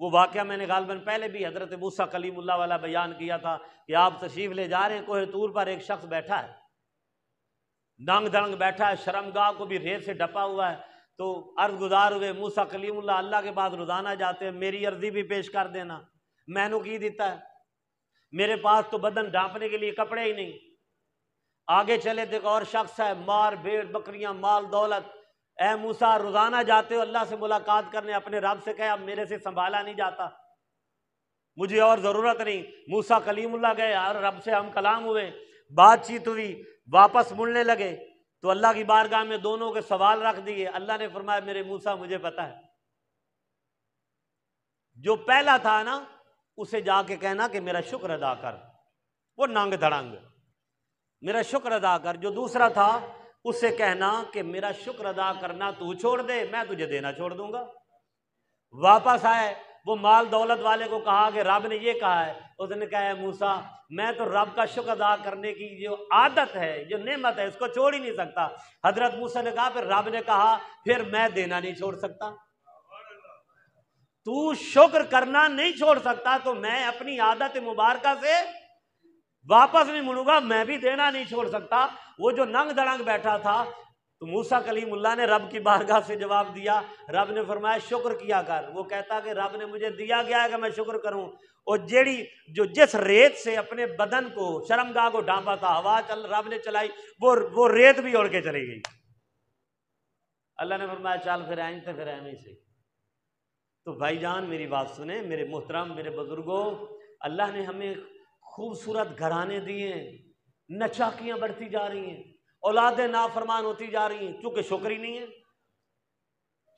वो वाक़ मैंने गालबन पहले भी हज़रत मूसा कलीमुल्ला वाला बयान किया था कि आप तशीफ ले जा रहे हैं कोहे तूर पर एक शख्स बैठा है दंग दंग बैठा है शर्मगाह को भी रेत से डपा हुआ है तो अर्ज गुजार हुए मूसा उल्ला अल्लाह के पास रोज़ाना जाते हैं मेरी अर्जी भी पेश कर देना मैनू की दिता है मेरे पास तो बदन ढांपने के लिए कपड़े ही नहीं आगे चले तो एक और शख्स है मार भेड़ बकरियां माल दौलत ए मूसा रोज़ाना जाते हो अल्लाह से मुलाकात करने अपने रब से कहे अब मेरे से संभाला नहीं जाता मुझे और ज़रूरत नहीं मूसा कलीमुल्ला गए और रब से हम कलाम हुए बातचीत हुई वापस मुड़ने लगे तो अल्लाह की बारगाह में दोनों के सवाल रख दिए अल्लाह ने फरमाया मेरे मूसा मुझे पता है जो पहला था ना उसे जाके कहना कि मेरा शुक्र अदा कर वो नांग धड़ंग मेरा शुक्र अदा कर जो दूसरा था उससे कहना कि मेरा शुक्र अदा करना तू छोड़ दे मैं तुझे देना छोड़ दूंगा वापस आए वो माल दौलत वाले को कहा कि रब ने ये कहा है उसने कहा है मूसा मैं तो रब का शुक्र अदा करने की जो आदत है जो नेमत है इसको छोड़ ही नहीं सकता हजरत मूसा ने कहा फिर रब ने कहा फिर मैं देना नहीं छोड़ सकता तू शुक्र करना नहीं छोड़ सकता तो मैं अपनी आदत मुबारका से वापस नहीं मुड़ूंगा मैं भी देना नहीं छोड़ सकता वो जो नंग दड़ंग बैठा था तो मूसा उल्ला ने रब की बारगाह से जवाब दिया रब ने फरमाया शुक्र किया कर वो कहता कि रब ने मुझे दिया गया है कि मैं शुक्र करूं और जेड़ी जो जिस रेत से अपने बदन को शर्मगाह को ढांपा था हवा चल रब ने चलाई वो वो रेत भी ओढ़ के चली गई अल्लाह ने फरमाया चल फिर आई तो फिर ऐमी से तो भाईजान मेरी बात सुने मेरे मोहतरम मेरे बुजुर्गों अल्लाह ने हमें खूबसूरत घराने दिए नचाकियां नचाकियाँ बढ़ती जा रही हैं औलादें नाफरमान होती जा रही हैं चूँकि शुक्री नहीं है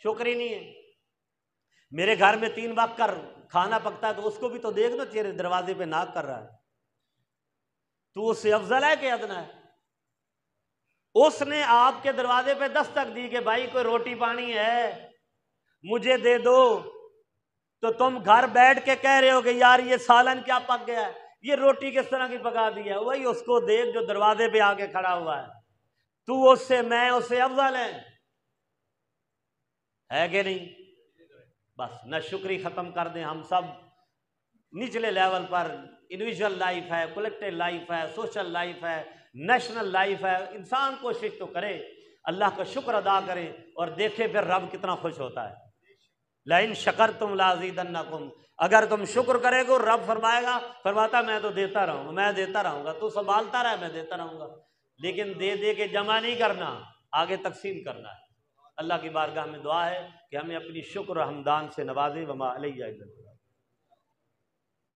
शुक्री नहीं है मेरे घर में तीन वक्त कर खाना पकता है तो उसको भी तो देख दो तेरे दरवाजे पे नाक कर रहा है तू उससे अफजल है कि अदना है उसने आपके दरवाजे पे दस्तक दी कि भाई कोई रोटी पानी है मुझे दे दो तो तुम घर बैठ के कह रहे हो कि यार ये सालन क्या पक गया है ये रोटी किस तरह की पका दी है वही उसको देख जो दरवाजे पे आके खड़ा हुआ है तू उससे मैं उससे अफजल है है कि नहीं बस न शुक्री ख़त्म कर दें हम सब निचले लेवल पर इंडिविजुअल लाइफ है कलेक्टिव लाइफ है सोशल लाइफ है नेशनल लाइफ है इंसान कोशिश तो करे अल्लाह का शुक्र अदा करें और देखे फिर रब कितना खुश होता है लाइन शकर तुम लाजीदन्नकुम अगर तुम शुक्र करेगो रब फरमाएगा फरमाता मैं तो देता रहूँगा मैं देता रहूँगा तू संभालता रहे मैं देता रहूँगा लेकिन दे दे के जमा नहीं करना आगे तकसीम करना है अल्लाह की बारगाह में दुआ है कि हमें अपनी शुक्र हमदान से नवाजे वमा अलैहि